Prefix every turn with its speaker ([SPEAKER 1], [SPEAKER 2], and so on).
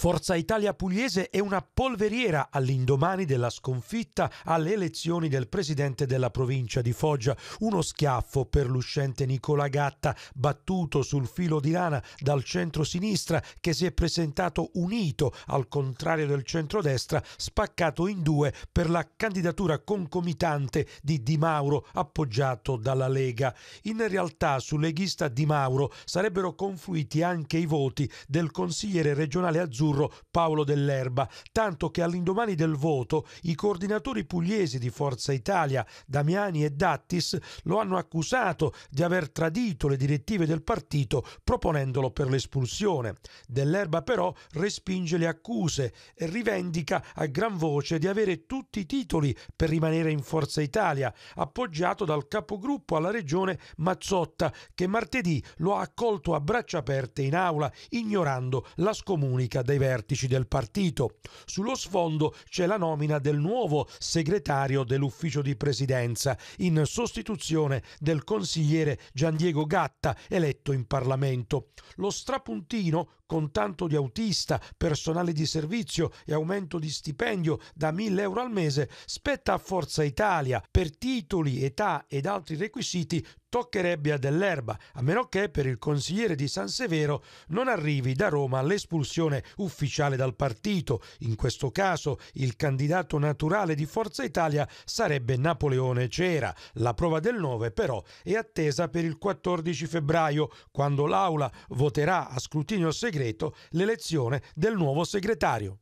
[SPEAKER 1] Forza Italia Pugliese è una polveriera all'indomani della sconfitta alle elezioni del presidente della provincia di Foggia. Uno schiaffo per l'uscente Nicola Gatta, battuto sul filo di lana dal centro-sinistra che si è presentato unito al contrario del centro-destra, spaccato in due per la candidatura concomitante di Di Mauro, appoggiato dalla Lega. In realtà sul leghista Di Mauro sarebbero confluiti anche i voti del consigliere regionale azzurro azzurro Paolo Dell'Erba, tanto che all'indomani del voto i coordinatori pugliesi di Forza Italia, Damiani e Dattis, lo hanno accusato di aver tradito le direttive del partito proponendolo per l'espulsione. Dell'Erba però respinge le accuse e rivendica a gran voce di avere tutti i titoli per rimanere in Forza Italia, appoggiato dal capogruppo alla regione Mazzotta che martedì lo ha accolto a braccia aperte in aula ignorando la scomunica dei ai vertici del partito. Sullo sfondo c'è la nomina del nuovo segretario dell'ufficio di presidenza, in sostituzione del consigliere Gian Diego Gatta, eletto in Parlamento. Lo strapuntino, con tanto di autista, personale di servizio e aumento di stipendio da 1000 euro al mese, spetta a Forza Italia per titoli, età ed altri requisiti toccherebbe a dell'erba, a meno che per il consigliere di San Severo non arrivi da Roma l'espulsione ufficiale dal partito. In questo caso il candidato naturale di Forza Italia sarebbe Napoleone Cera. La prova del 9 però è attesa per il 14 febbraio, quando l'Aula voterà a scrutinio segreto l'elezione del nuovo segretario.